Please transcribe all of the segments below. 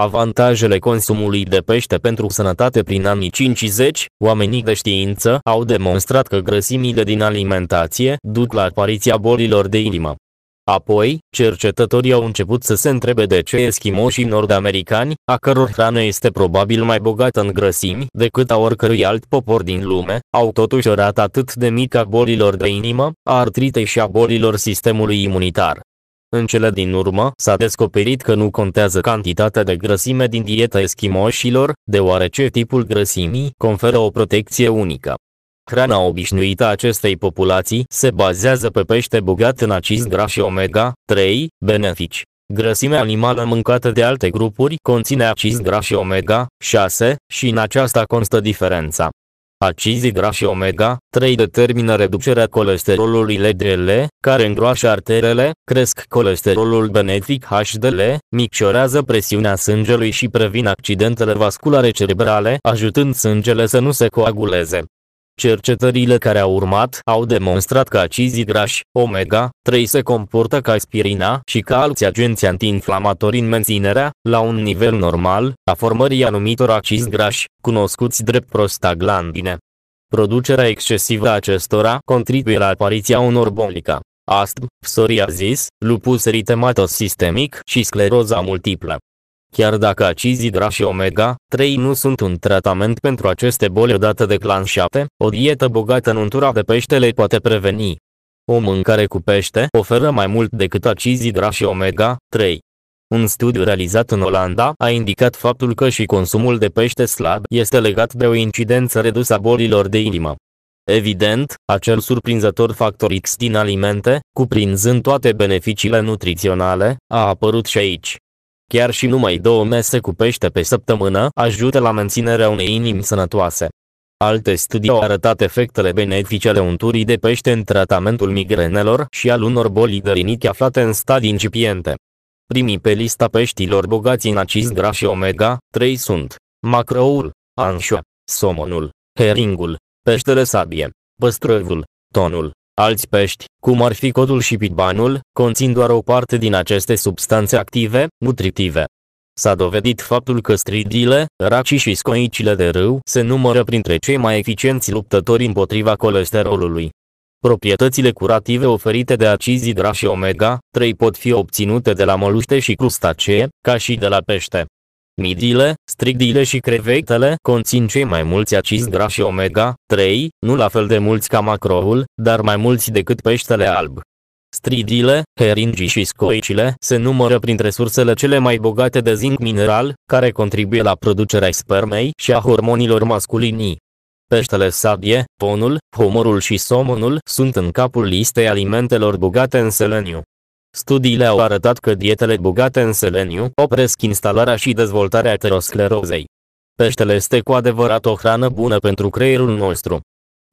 Avantajele consumului de pește pentru sănătate prin anii 50, oamenii de știință au demonstrat că grăsimile din alimentație duc la apariția bolilor de inimă. Apoi, cercetătorii au început să se întrebe de ce eschimoșii nord-americani, a căror hrană este probabil mai bogată în grăsimi decât a oricărui alt popor din lume, au totuși o rată atât de mică a bolilor de inimă, a artritei și a bolilor sistemului imunitar. În cele din urmă, s-a descoperit că nu contează cantitatea de grăsime din dieta eschimoșilor, deoarece tipul grăsimii conferă o protecție unică. Hrana obișnuită a acestei populații se bazează pe pește bogat în acizi grași omega-3, benefici. Grăsimea animală mâncată de alte grupuri conține acizi grași omega-6 și în aceasta constă diferența. Acizii grași omega 3 determină reducerea colesterolului LDL, care îngroașă arterele, cresc colesterolul benefic HDL, micșorează presiunea sângelui și previn accidentele vasculare cerebrale, ajutând sângele să nu se coaguleze. Cercetările care au urmat au demonstrat că acizii grași, omega-3 se comportă ca aspirina și ca alți agenți antiinflamatori în menținerea, la un nivel normal, a formării anumitor acizi grași, cunoscuți drept prostaglandine. Producerea excesivă a acestora contribuie la apariția unor boli ca astm, psoriazis, lupus eritematos sistemic și scleroza multiplă. Chiar dacă acizii hidra și omega-3 nu sunt un tratament pentru aceste boli odată declanșate, o dietă bogată în untura de pește le poate preveni. O mâncare cu pește oferă mai mult decât acizii hidra și omega-3. Un studiu realizat în Olanda a indicat faptul că și consumul de pește slab este legat de o incidență redusă a bolilor de inimă. Evident, acel surprinzător factor X din alimente, cuprinzând toate beneficiile nutriționale, a apărut și aici. Chiar și numai două mese cu pește pe săptămână ajută la menținerea unei inimi sănătoase. Alte studii au arătat efectele benefice ale unturii de pește în tratamentul migrenelor și al unor boli de rinichi aflate în stadii incipiente. Primii pe lista peștilor bogați în acizi grași și omega-3 sunt macroul, anșoa, somonul, heringul, peștele sabie, păstrăvul, tonul, Alți pești, cum ar fi codul și pitbanul, conțin doar o parte din aceste substanțe active, nutritive. S-a dovedit faptul că stridile, racii și scoicile de râu se numără printre cei mai eficienți luptători împotriva colesterolului. Proprietățile curative oferite de acizi grași omega-3 pot fi obținute de la moluște și crustacee, ca și de la pește. Midile, strigdile și crevetele conțin cei mai mulți acizi grași omega-3, nu la fel de mulți ca macroul, dar mai mulți decât peștele alb. Stridile, heringii și scoicile se numără printre sursele cele mai bogate de zinc mineral, care contribuie la producerea spermei și a hormonilor masculinii. Peștele sabie, ponul, humorul și somonul sunt în capul listei alimentelor bogate în seleniu. Studiile au arătat că dietele bogate în seleniu opresc instalarea și dezvoltarea aterosclerozei. Peștele este cu adevărat o hrană bună pentru creierul nostru.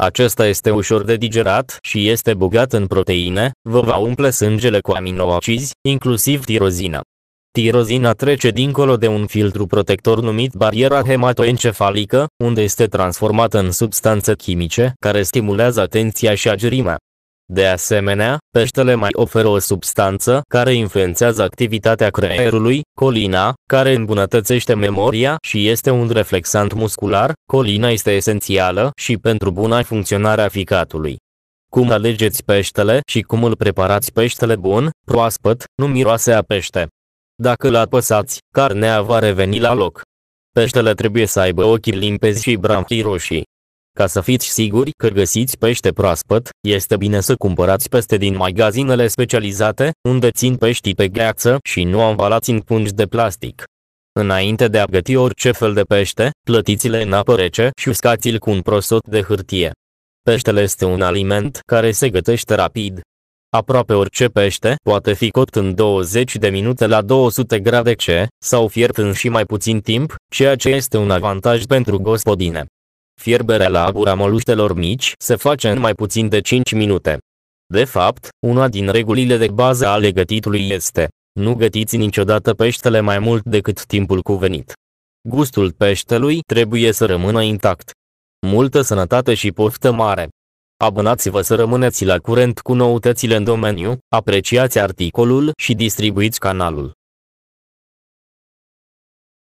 Acesta este ușor de digerat și este bogat în proteine, vă va umple sângele cu aminoacizi, inclusiv tirozina. Tirozina trece dincolo de un filtru protector numit bariera hematoencefalică, unde este transformată în substanțe chimice care stimulează atenția și agerimea. De asemenea, peștele mai oferă o substanță care influențează activitatea creierului, colina, care îmbunătățește memoria și este un reflexant muscular, colina este esențială și pentru buna funcționare a ficatului. Cum alegeți peștele și cum îl preparați peștele bun, proaspăt, nu miroase a pește. Dacă îl apăsați, carnea va reveni la loc. Peștele trebuie să aibă ochii limpezi și branchii roșii. Ca să fiți siguri că găsiți pește proaspăt, este bine să cumpărați peste din magazinele specializate, unde țin peștii pe gheață și nu ambalați în pungi de plastic. Înainte de a găti orice fel de pește, plătiți-le în apă rece și uscați-l cu un prosot de hârtie. Peștele este un aliment care se gătește rapid. Aproape orice pește poate fi copt în 20 de minute la 200 grade C, sau fiert în și mai puțin timp, ceea ce este un avantaj pentru gospodine. Fierberea la abura moluștelor mici se face în mai puțin de 5 minute. De fapt, una din regulile de bază ale gătitului este, nu gătiți niciodată peștele mai mult decât timpul cuvenit. Gustul peștelui trebuie să rămână intact. Multă sănătate și poftă mare! Abonați-vă să rămâneți la curent cu noutățile în domeniu, apreciați articolul și distribuiți canalul.